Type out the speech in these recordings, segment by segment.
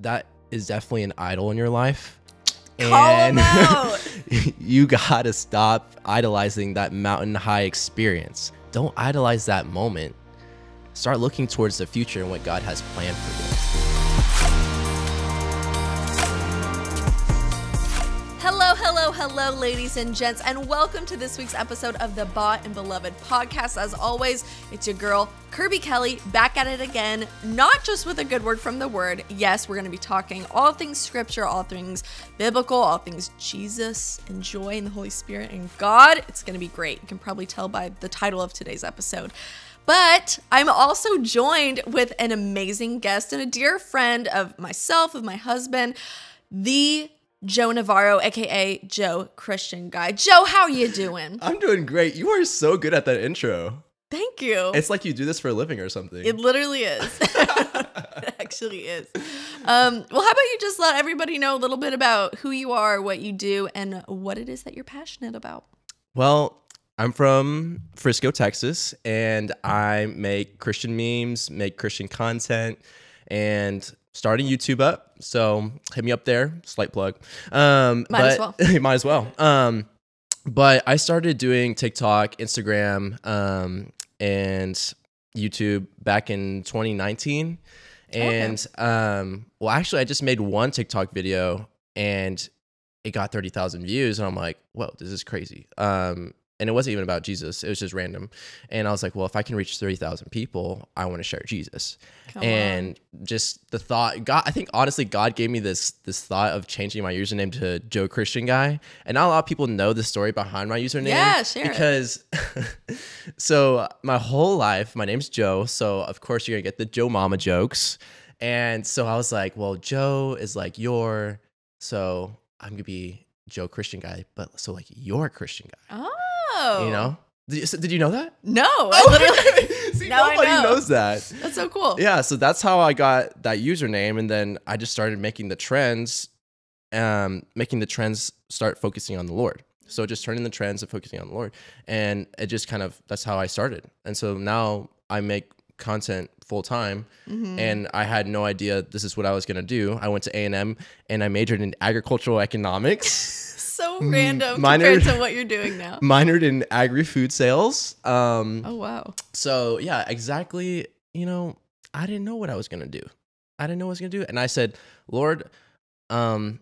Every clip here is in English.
that is definitely an idol in your life. and you gotta stop idolizing that mountain high experience. Don't idolize that moment. Start looking towards the future and what God has planned for you. hello, ladies and gents, and welcome to this week's episode of the Bought and Beloved podcast. As always, it's your girl, Kirby Kelly, back at it again, not just with a good word from the word. Yes, we're going to be talking all things scripture, all things biblical, all things Jesus and joy and the Holy Spirit and God. It's going to be great. You can probably tell by the title of today's episode. But I'm also joined with an amazing guest and a dear friend of myself, of my husband, the Joe Navarro, aka Joe Christian Guy. Joe, how are you doing? I'm doing great. You are so good at that intro. Thank you. It's like you do this for a living or something. It literally is. it actually is. Um, well, how about you just let everybody know a little bit about who you are, what you do, and what it is that you're passionate about? Well, I'm from Frisco, Texas, and I make Christian memes, make Christian content, and starting YouTube up. So hit me up there. Slight plug. Um, might but, as well. might as well. Um, but I started doing TikTok, Instagram, um, and YouTube back in 2019. And okay. um, well, actually, I just made one TikTok video and it got 30,000 views. And I'm like, whoa, this is crazy. Um, and it wasn't even about Jesus. It was just random. And I was like, well, if I can reach 30,000 people, I want to share Jesus. Come and on. just the thought, God, I think honestly, God gave me this, this thought of changing my username to Joe Christian guy. And not a lot of people know the story behind my username. Yeah, Because so my whole life, my name's Joe. So of course you're gonna get the Joe mama jokes. And so I was like, well, Joe is like your, so I'm gonna be Joe Christian guy, but so like your Christian guy. Oh. Oh. You know? Oh. Did you, did you know that? No. Oh, See, now nobody know. knows that. That's so cool. Yeah, so that's how I got that username, and then I just started making the trends, um, making the trends start focusing on the Lord. So just turning the trends and focusing on the Lord, and it just kind of that's how I started, and so now I make content full time, mm -hmm. and I had no idea this is what I was gonna do. I went to A and M, and I majored in agricultural economics. so Mm, random minored, compared to what you're doing now. Minored in agri food sales. Um, oh wow. So yeah, exactly. You know, I didn't know what I was gonna do. I didn't know what I was gonna do, and I said, Lord, um,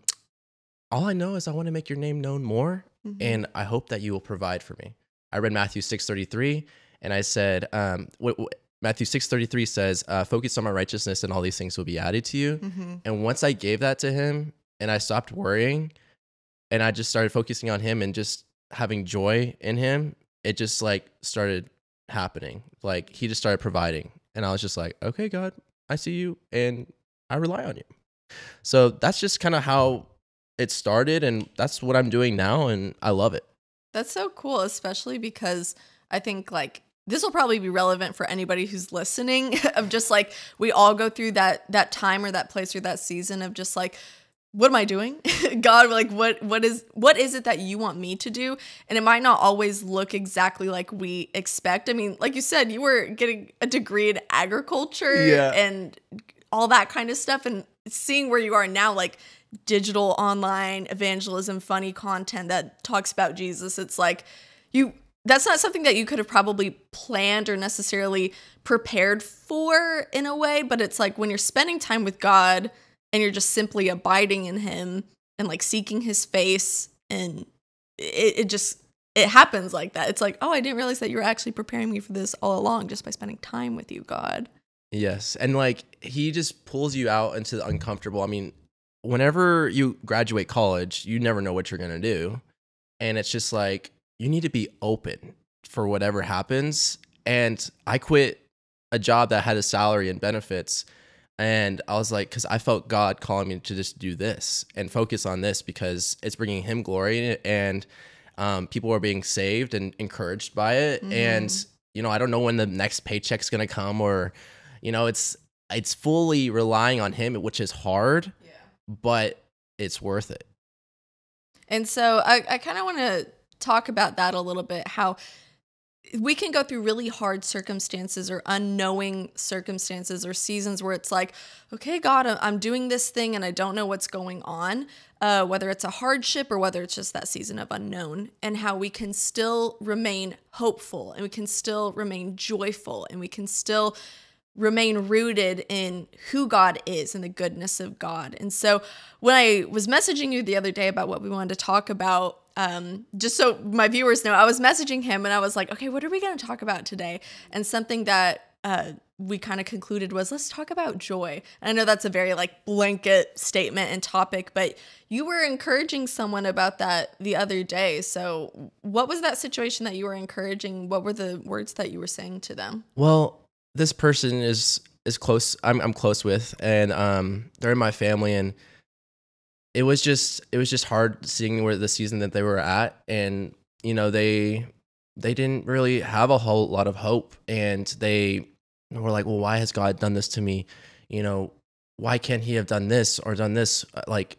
all I know is I want to make your name known more, mm -hmm. and I hope that you will provide for me. I read Matthew six thirty three, and I said, um, what, what, Matthew six thirty three says, uh, "Focus on my righteousness, and all these things will be added to you." Mm -hmm. And once I gave that to him, and I stopped worrying, and I just started focusing on him and just having joy in him, it just like started happening. Like he just started providing. And I was just like, okay, God, I see you and I rely on you. So that's just kind of how it started. And that's what I'm doing now. And I love it. That's so cool, especially because I think like this will probably be relevant for anybody who's listening of just like we all go through that that time or that place or that season of just like what am I doing? God, like what what is what is it that you want me to do? And it might not always look exactly like we expect. I mean, like you said, you were getting a degree in agriculture yeah. and all that kind of stuff and seeing where you are now like digital online evangelism, funny content that talks about Jesus, it's like you that's not something that you could have probably planned or necessarily prepared for in a way, but it's like when you're spending time with God, and you're just simply abiding in him and like seeking his face and it, it just it happens like that it's like oh i didn't realize that you were actually preparing me for this all along just by spending time with you god yes and like he just pulls you out into the uncomfortable i mean whenever you graduate college you never know what you're going to do and it's just like you need to be open for whatever happens and i quit a job that had a salary and benefits and I was like, because I felt God calling me to just do this and focus on this because it's bringing Him glory and um, people are being saved and encouraged by it. Mm. And, mm-hmm. you know, I don't know when the next paycheck's going to come or, you know, it's, it's fully relying on Him, which is hard, yeah. but it's worth it. And so I, I kind of want to talk about that a little bit how we can go through really hard circumstances or unknowing circumstances or seasons where it's like, okay, God, I'm doing this thing and I don't know what's going on, uh, whether it's a hardship or whether it's just that season of unknown, and how we can still remain hopeful and we can still remain joyful and we can still remain rooted in who God is and the goodness of God. And so when I was messaging you the other day about what we wanted to talk about, um, just so my viewers know, I was messaging him and I was like, okay, what are we going to talk about today? And something that uh, we kind of concluded was let's talk about joy. And I know that's a very like blanket statement and topic, but you were encouraging someone about that the other day. So, what was that situation that you were encouraging? What were the words that you were saying to them? Well, this person is is close I'm I'm close with and um they're in my family and it was just it was just hard seeing where the season that they were at and you know they they didn't really have a whole lot of hope and they were like well why has God done this to me you know why can't he have done this or done this uh, like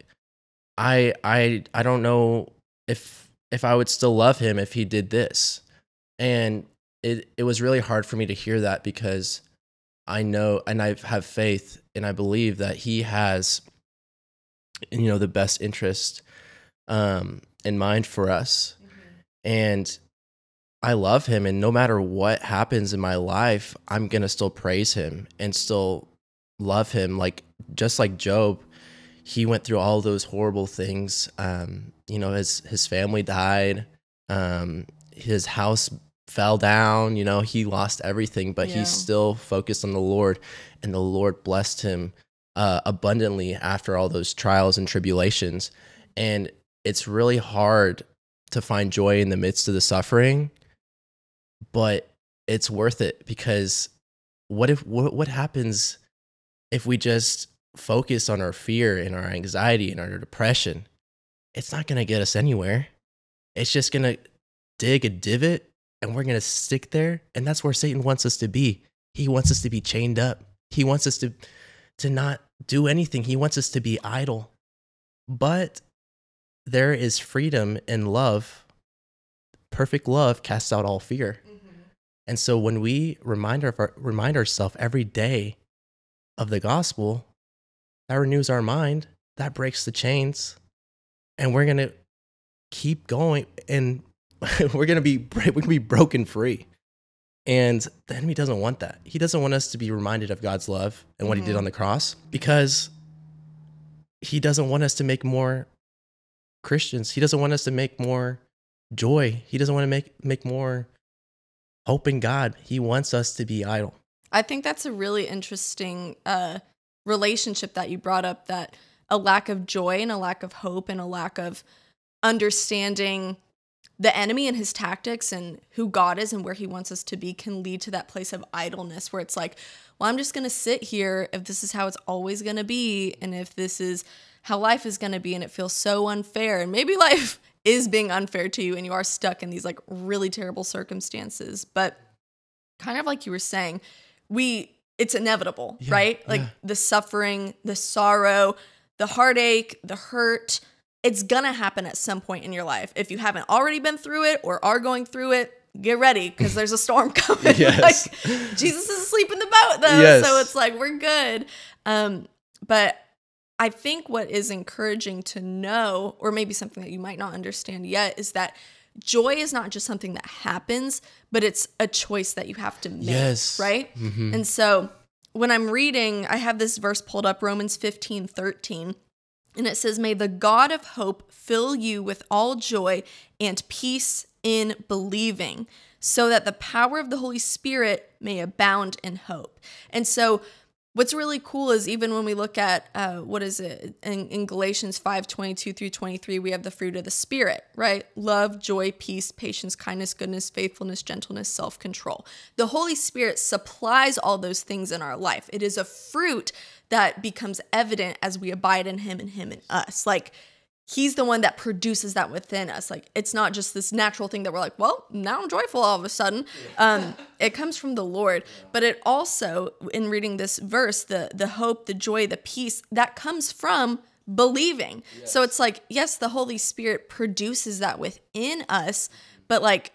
I I I don't know if if I would still love him if he did this and it it was really hard for me to hear that because I know and I have faith and I believe that he has you know the best interest um in mind for us. Mm -hmm. And I love him and no matter what happens in my life, I'm going to still praise him and still love him like just like Job he went through all those horrible things. Um, you know, his his family died, um, his house fell down, you know, he lost everything, but yeah. he still focused on the Lord and the Lord blessed him uh, abundantly after all those trials and tribulations. And it's really hard to find joy in the midst of the suffering, but it's worth it because what if what, what happens if we just focus on our fear and our anxiety and our depression? It's not going to get us anywhere. It's just going to dig a divot and we're going to stick there. And that's where Satan wants us to be. He wants us to be chained up. He wants us to, to not do anything. He wants us to be idle. But there is freedom in love. Perfect love casts out all fear. Mm -hmm. And so when we remind, our, remind ourselves every day of the gospel, that renews our mind, that breaks the chains, and we're going to keep going and we're gonna be we're gonna be broken free. And the enemy doesn't want that. He doesn't want us to be reminded of God's love and what mm -hmm. he did mm-hmm. on the cross because he doesn't want us to make more Christians. He doesn't want us to make more joy. He doesn't want to make make more hope in God. He wants us to be idle. I think that's a really interesting uh, relationship that you brought up. That a lack of joy and a lack of hope and a lack of understanding the enemy and his tactics and who God is and where he wants us to be can lead to that place of idleness where it's like, well, I'm just going to sit here if this is how it's always going to be and if this is how life is going to be and it feels so unfair and maybe life is being unfair to you and you are stuck in these like really terrible circumstances, but kind of like you were saying, we it's inevitable, yeah, right? Like yeah. the suffering, the sorrow, the heartache, the hurt, it's gonna happen at some point in your life. If you haven't already been through it or are going through it, get ready because there's a storm coming. yes. Like, Jesus is asleep in the boat though. Yes. So it's like we're good. Um, but I think what is encouraging to know, or maybe something that you might not understand yet, is that joy is not just something that happens, but it's a choice that you have to make. Yes. Right? Mm -hmm. And so when I'm reading, I have this verse pulled up, Romans 15, 13. And it says, May the God of hope fill you with all joy and peace in believing, so that the power of the Holy Spirit may abound in hope. And so, what's really cool is even when we look at uh, what is it in, in galatians 5 22 through 23 we have the fruit of the spirit right love joy peace patience kindness goodness faithfulness gentleness self-control the holy spirit supplies all those things in our life it is a fruit that becomes evident as we abide in him and him in us. Like he's the one that produces that within us. Like it's not just this natural thing that we're like, well, now I'm joyful all of a sudden. Um, it comes from the Lord, but it also, in reading this verse, the the hope, the joy, the peace that comes from believing. Yes. So it's like, yes, the Holy Spirit produces that within us, but like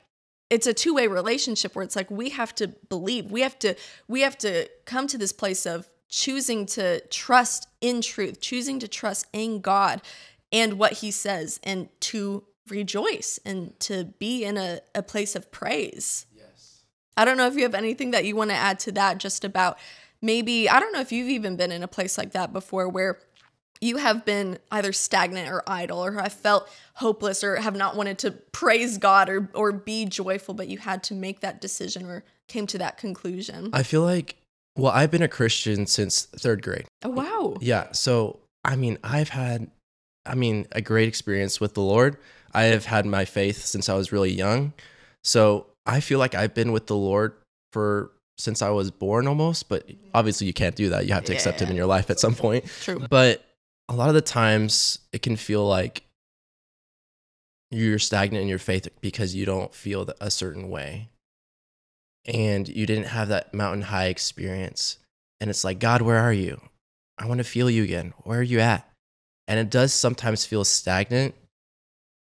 it's a two-way relationship where it's like we have to believe. We have to we have to come to this place of choosing to trust in truth, choosing to trust in God and what He says, and to rejoice and to be in a, a place of praise. Yes. I don't know if you have anything that you want to add to that, just about maybe, I don't know if you've even been in a place like that before where you have been either stagnant or idle or have felt hopeless or have not wanted to praise God or or be joyful but you had to make that decision or came to that conclusion. I feel like well, I've been a Christian since third grade. Oh, wow. Yeah. So, I mean, I've had, I mean, a great experience with the Lord. I have had my faith since I was really young. So, I feel like I've been with the Lord for since I was born almost, but obviously you can't do that. You have to yeah. accept Him in your life at some point. True. But a lot of the times it can feel like you're stagnant in your faith because you don't feel a certain way and you didn't have that mountain high experience. And it's like, God, where are you? I want to feel you again. Where are you at? And it does sometimes feel stagnant,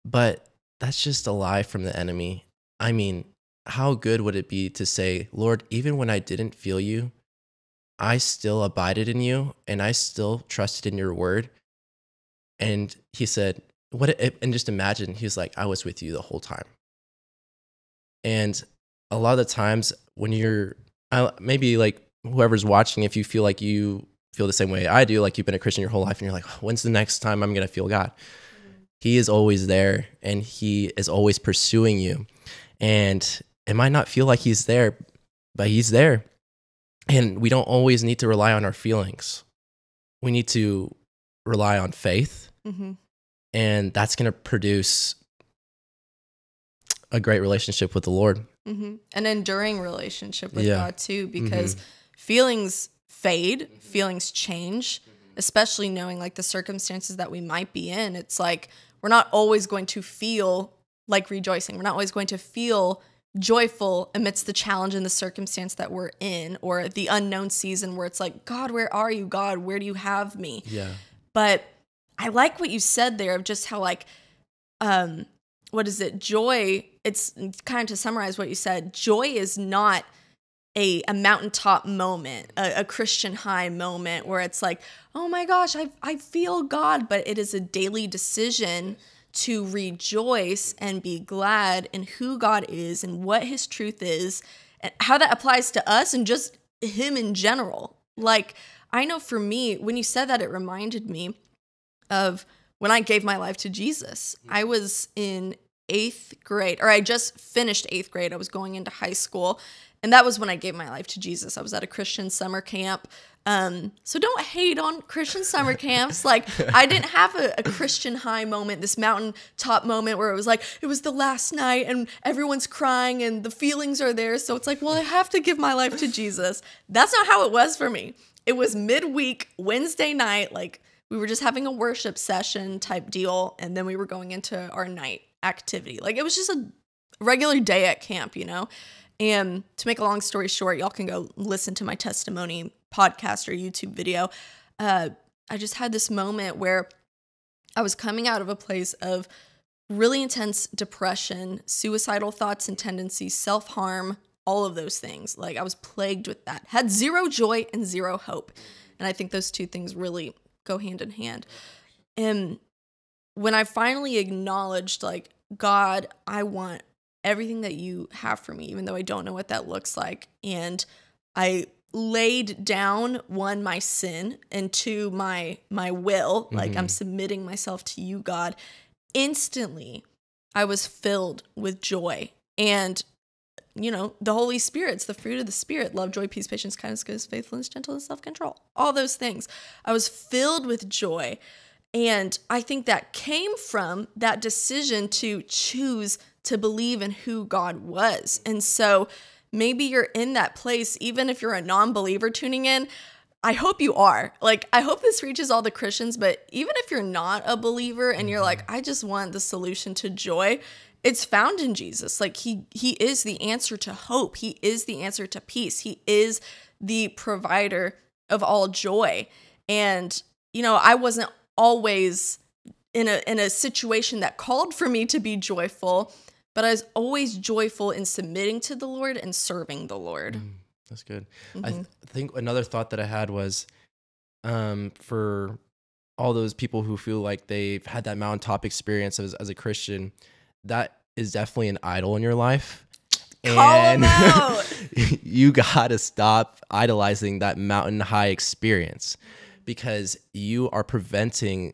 but that's just a lie from the enemy. I mean, how good would it be to say, Lord, even when I didn't feel you, I still abided in you and I still trusted in your word. And he said, what and just imagine He was like i was with you the whole time and a lot of the times when you're I, maybe like whoever's watching, if you feel like you feel the same way I do, like you've been a Christian your whole life and you're like, oh, when's the next time I'm going to feel God? Mm-hmm. He is always there and he is always pursuing you. And it might not feel like he's there, but he's there. And we don't always need to rely on our feelings. We need to rely on faith. Mm-hmm. And that's going to produce a great relationship with the Lord. Mm-hmm. An enduring relationship with yeah. God too, mm-hmm. because mm-hmm. feelings fade, feelings change, especially knowing like the circumstances that we might be in. It's like we're not always going to feel like rejoicing. We're not always going to feel joyful amidst the challenge and the circumstance that we're in or the unknown season where it's like, God, where are you? God, where do you have me? Yeah. But I like what you said there of just how like um what is it? Joy. It's kind of to summarize what you said. Joy is not a, a mountaintop moment, a, a, Christian high moment where it's like, oh my gosh, I, I feel God, but it is a daily decision to rejoice and be glad in who God is and what his truth is and how that applies to us and just him in general. Like, I know for me, when you said that, it reminded me of when I gave my life to Jesus. Mm. I was in eighth grade, or I just finished eighth grade. I was going into high school. And that was when I gave my life to Jesus. I was at a Christian summer camp. Um, so don't hate on Christian summer camps. Like I didn't have a, a, Christian high moment, this mountaintop moment where it was like it was the last night and everyone's crying and the feelings are there. So it's like, well, I have to give my life to Jesus. That's not how it was for me. It was midweek Wednesday night, like we were just having a worship session type deal and then we were going into our night activity like it was just a regular day at camp you know and to make a long story short y'all can go listen to my testimony podcast or youtube video uh, i just had this moment where i was coming out of a place of really intense depression suicidal thoughts and tendencies self-harm all of those things like i was plagued with that had zero joy and zero hope and i think those two things really go hand in hand. And when I finally acknowledged, like, God, I want everything that you have for me, even though I don't know what that looks like. And I laid down one my sin and two my my will mm-hmm. like i'm mm-hmm. submitting myself to you god instantly i was filled with joy and you know, the Holy Spirit's the fruit of the Spirit love, joy, peace, patience, kindness, goodness, faithfulness, gentleness, self control, all those things. I was filled with joy. And I think that came from that decision to choose to believe in who God was. And so maybe you're in that place, even if you're a non believer tuning in. I hope you are. Like, I hope this reaches all the Christians, but even if you're not a believer and you're mm-hmm. like, I just want the solution to joy, it's found in Jesus. Like he he is the answer to hope. He is the answer to peace. He is the provider of all joy. And you know, I wasn't always in a in a situation that called for me to be joyful, but I was always joyful in submitting to the Lord and serving the Lord. Mm, that's good. Mm -hmm. I mm-hmm. th think another thought that I had was um for all those people who feel like they've had that mountaintop experience as, as a Christian, that is definitely an idol in your life. and you got to stop idolizing that mountain high experience because you are preventing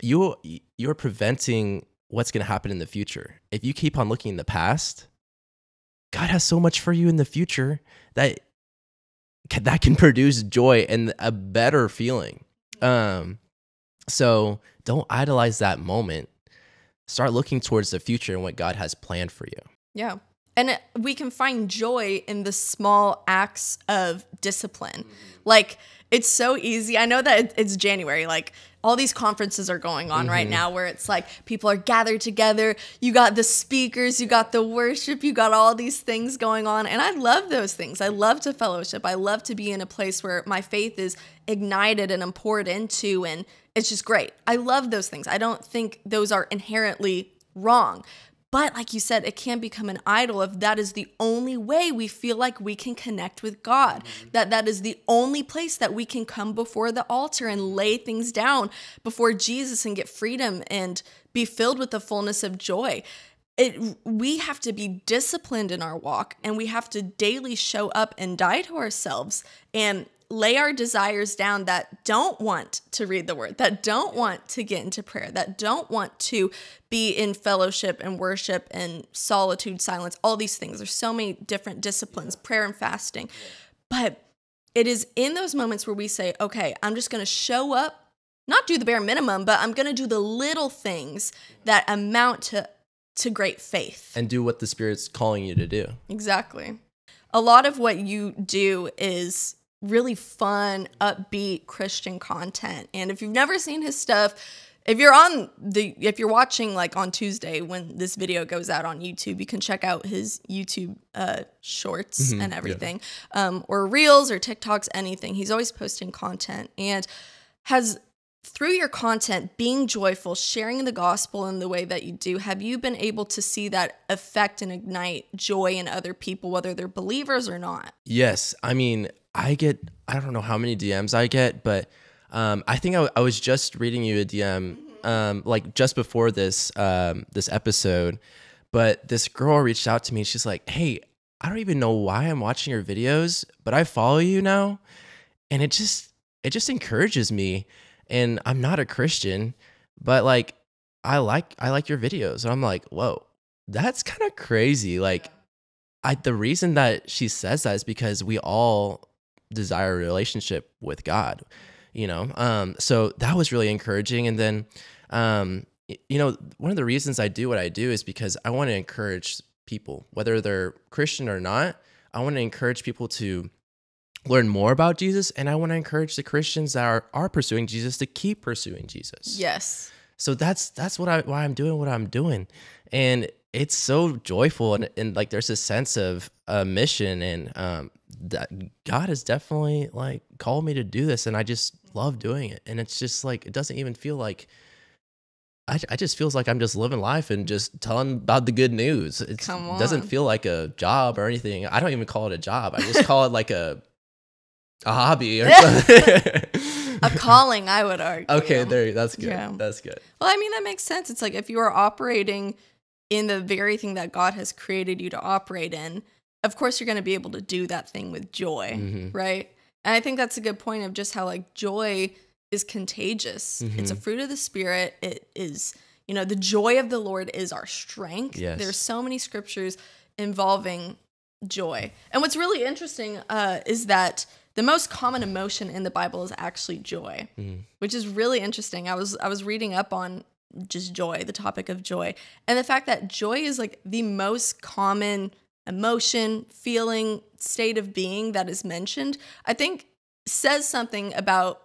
you you're preventing what's going to happen in the future. If you keep on looking in the past, God has so much for you in the future that that can produce joy and a better feeling. Um, so don't idolize that moment start looking towards the future and what God has planned for you. Yeah. And we can find joy in the small acts of discipline. Mm-hmm. Like, it's so easy. I know that it's January, like, all these conferences are going on mm -hmm. right mm-hmm. now where it's like people are gathered together. You got the speakers, you got the worship, you got all these things going on. And I love those things. I love to fellowship. I love to be in a place where my faith is ignited and poured into and it's just great. I love those things. I don't think those are inherently wrong. But like you said, it can become an idol if that is the only way we feel like we can connect with God. Mm-hmm. That that is the only place that we can come before the altar and lay things down before Jesus and get freedom and be filled with the fullness of joy. It, we have to be disciplined in our walk and we have to daily show up and die to ourselves and lay our desires down that don't want to read the word, that don't want to get into prayer, that don't want to be in fellowship and worship and solitude, silence, all these things. There's so many different disciplines, prayer and fasting. But it is in those moments where we say, okay, I'm just going to show up, not do the bare minimum, but I'm going to do the little things that amount to to great faith and do what the spirit's calling you to do. Exactly. A lot of what you do is really fun, upbeat Christian content. And if you've never seen his stuff, if you're on the if you're watching like on Tuesday when this video goes out on YouTube, you can check out his YouTube uh, shorts mm -hmm, and everything, yeah. um, or reels or TikToks, anything. He's always posting content and has through your content being joyful sharing the gospel in the way that you do have you been able to see that affect and ignite joy in other people whether they're believers or not yes i mean I get I don't know how many DMs I get, but um, I think I, I was just reading you a DM um, like just before this um, this episode, but this girl reached out to me. She's like, "Hey, I don't even know why I'm watching your videos, but I follow you now, and it just it just encourages me. And I'm not a Christian, but like I like I like your videos, and I'm like, whoa, that's kind of crazy. Like, I the reason that she says that is because we all desire a relationship with God, you know? Um, so that was really encouraging. And then, um, you know, one of the reasons I do what I do is because I want to encourage people, whether they're Christian or not, I want to encourage people to learn more about Jesus. And I want to encourage the Christians that are, are pursuing Jesus to keep pursuing Jesus. Yes. So that's that's what I why I'm doing what I'm doing. And it's so joyful and, and like there's a sense of a uh, mission and um, that God has definitely like called me to do this, and I just love doing it. And it's just like it doesn't even feel like I, I just feels like I'm just living life and just telling about the good news. It doesn't feel like a job or anything. I don't even call it a job. I just call it like a a hobby or something. a calling, I would argue. Okay, there. That's good. Yeah. That's good. Well, I mean, that makes sense. It's like if you are operating in the very thing that God has created you to operate in, of course you're going to be able to do that thing with joy, mm-hmm. right? And I think that's a good point of just how like joy is contagious. Mm-hmm. It's a mm-hmm. fruit of the spirit. It is, you know, the joy of the Lord is our strength. Yes. There's so many scriptures involving joy. And what's really interesting uh, is that the most common emotion in the Bible is actually joy, mm. which is really interesting. I was I was reading up on just joy, the topic of joy, and the fact that joy is like the most common emotion, feeling, state of being that is mentioned, I think says something about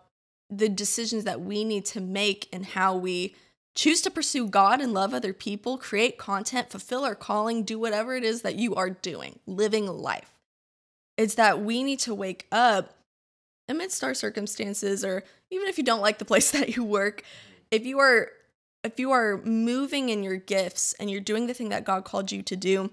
the decisions that we need to make and how we choose to pursue God and love other people, create content, fulfill our calling, do whatever it is that you are doing, living life. It's that we need to wake up amidst our circumstances or even if you don't like the place that you work, if you are if you are moving in your gifts and you're doing the thing that God called you to do,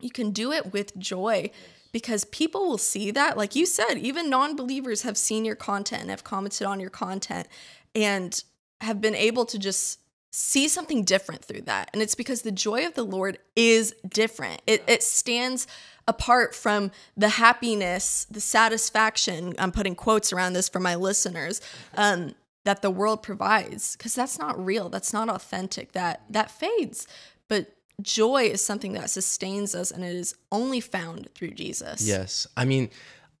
you can do it with joy because people will see that. Like you said, even non believers have seen your content and have commented on your content and have been able to just see something different through that. And it's because the joy of the Lord is different, it, it stands apart from the happiness, the satisfaction. I'm putting quotes around this for my listeners. Um, that the world provides because that's not real that's not authentic that that fades but joy is something that sustains us and it is only found through Jesus. Yes. I mean,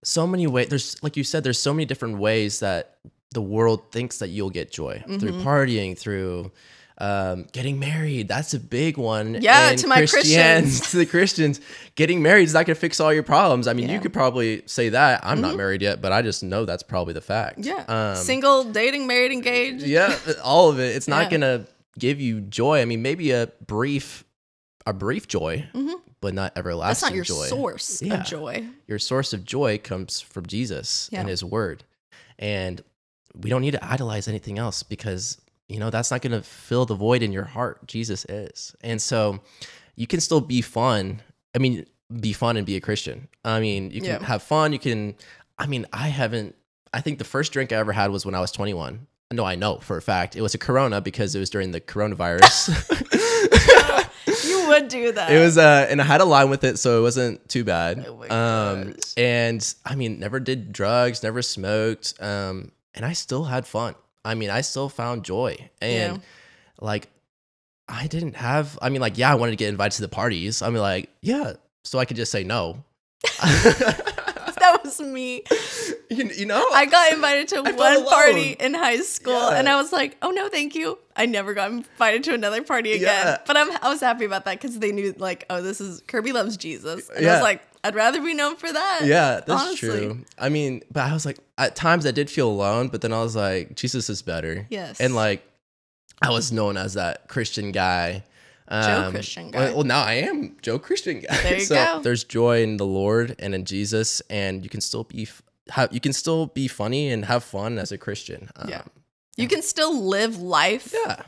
so many ways there's like you said there's so many different ways that the world thinks that you'll get joy mm-hmm. through partying, through um, getting married. That's a big one. Yeah, and to my Christians, to the Christians, getting married is not going to fix all your problems. I mean, yeah. you could probably say that. I'm mm-hmm. not married yet, but I just know that's probably the fact. Yeah, um, single, dating, married, engaged. Yeah, all of it. It's yeah. not going to give you joy. I mean, maybe a brief a brief joy, mm -hmm. but not everlasting. That's not your joy. source yeah. of joy. Your source of joy comes from Jesus yeah. and His Word, and we don't need to idolize anything else because you know that's not going to fill the void in your heart. Jesus is, and so you can still be fun. I mean, be fun and be a Christian. I mean, you can yeah. have fun. You can. I mean, I haven't. I think the first drink I ever had was when I was 21. No, I know for a fact it was a Corona because it was during the coronavirus. would do that. It was, uh, and I had a line with it, so it wasn't too bad. Oh um, gosh. and I mean, never did drugs, never smoked, um, and I still had fun. I mean, I still found joy, and yeah. like, I didn't have. I mean, like, yeah, I wanted to get invited to the parties. I mean, like, yeah, so I could just say no. that was me. You, you know, I got invited to I one party in high school, yeah. and I was like, "Oh no, thank you." I never got invited to another party again. Yeah. But I'm, I was happy about that because they knew, like, oh, this is Kirby loves Jesus. And yeah. I was like, I'd rather be known for that. Yeah, that's honestly. true. I mean, but I was like, at times I did feel alone, but then I was like, Jesus is better. Yes. And like, I was known as that Christian guy. Um, Joe Christian guy. Well, now I am Joe Christian guy. There you so go. there's joy in the Lord and in Jesus, and you can still be have you can still be funny and have fun as a Christian. Um, yeah. You can still live life. Yeah.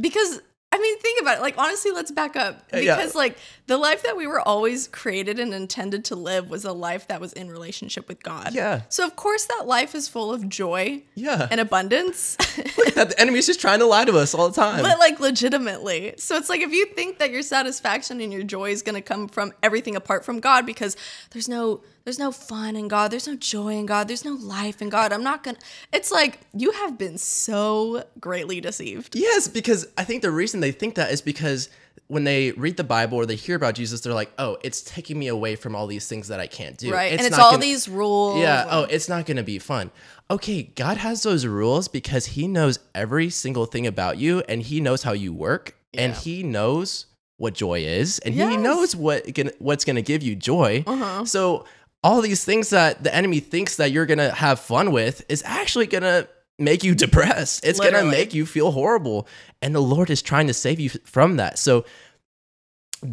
Because I mean, think about it. Like, honestly, let's back up uh, because, yeah. like, the life that we were always created and intended to live was a life that was in relationship with God. Yeah. So of course, that life is full of joy. Yeah. And abundance. Look that. The enemy's just trying to lie to us all the time. But like, legitimately. So it's like if you think that your satisfaction and your joy is going to come from everything apart from God, because there's no there's no fun in God. There's no joy in God. There's no life in God. I'm not going to. It's like, you have been so greatly deceived. Yes, because I think the reason they think that is because when they read the Bible or they hear about Jesus, they're like, oh, it's taking me away from all these things that I can't do. Right. It's and it's all gonna, these rules. Yeah. Oh, it's not going to be fun. Okay. God has those rules because he knows every single thing about you and he knows how you work yeah. and he knows what joy is and yes. he knows what gonna, what's going to give you joy. Uh -huh. So all these things that the enemy thinks that you're going to have fun with is actually going to make you depressed. It's going to make you feel horrible. And the Lord is trying to save you from that. So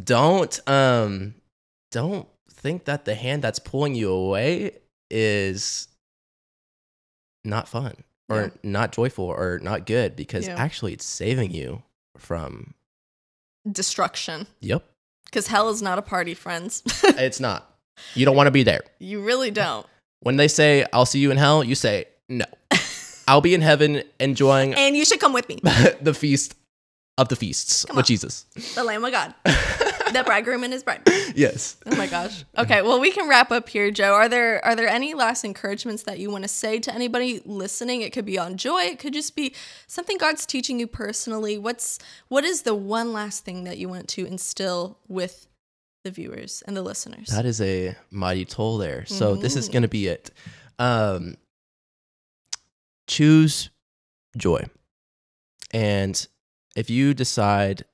don't um don't think that the hand that's pulling you away is not fun or yeah. not joyful or not good because yeah. actually it's saving you from destruction. Yep. Cuz hell is not a party, friends. it's not. You don't want to be there. You really don't. When they say, I'll see you in hell, you say, no. I'll be in heaven enjoying. And you should come with me. the feast of the feasts come with on. Jesus, the Lamb of God, the bridegroom and his bride. Yes. Oh my gosh. Okay. Well, we can wrap up here, Joe. Are there are there any last encouragements that you want to say to anybody listening? It could be on joy. It could just be something God's teaching you personally. What's what is the one last thing that you want to instill with the viewers and the listeners. That is a mighty toll there. So mm -hmm. this is mm-hmm. going to be it. Um, choose joy. And if you decide,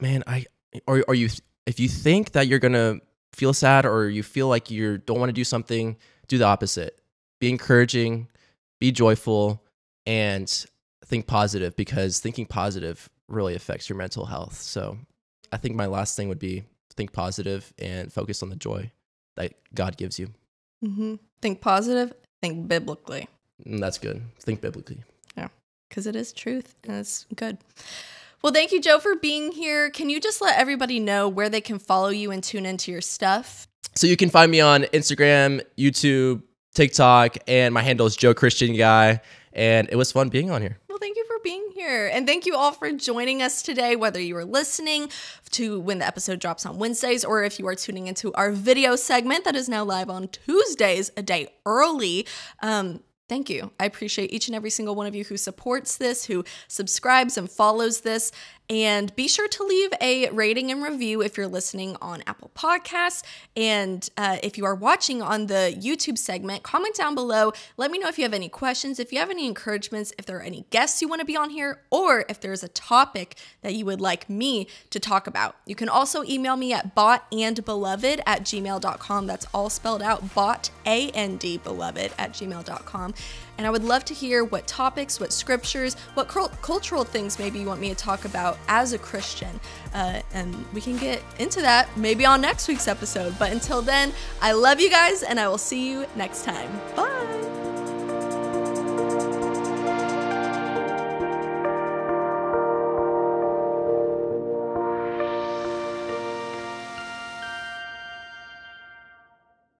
man, I, or, or you, if you think that you're going to feel sad or you feel like you don't want to do something, do the opposite. Be encouraging, be joyful, and think positive because thinking positive really affects your mental health. So I think my last thing would be think positive and focus on the joy that God gives you. Mm -hmm. Think positive, think biblically. And mm, that's good. Think biblically. Yeah, because it is truth and it's good. Well, thank you, Joe, for being here. Can you just let everybody know where they can follow you and tune into your stuff? So you can find me on Instagram, YouTube, TikTok, and my handle is Joe Christian Guy. And it was fun being on here. Well, thank you for being here. And thank you all for joining us today, whether you are listening to when the episode drops on Wednesdays or if you are tuning into our video segment that is now live on Tuesdays, a day early. Um, Thank you. I appreciate each and every single one of you who supports this, who subscribes and follows this. And be sure to leave a rating and review if you're listening on Apple Podcasts. And uh, if you are watching on the YouTube segment, comment down below. Let me know if you have any questions, if you have any encouragements, if there are any guests you want to be on here, or if there's a topic that you would like me to talk about. You can also email me at botandbeloved at gmail.com. That's all spelled out bot, A N D, beloved at gmail.com. And I would love to hear what topics, what scriptures, what cultural things maybe you want me to talk about as a Christian. Uh, and we can get into that maybe on next week's episode. But until then, I love you guys and I will see you next time. Bye.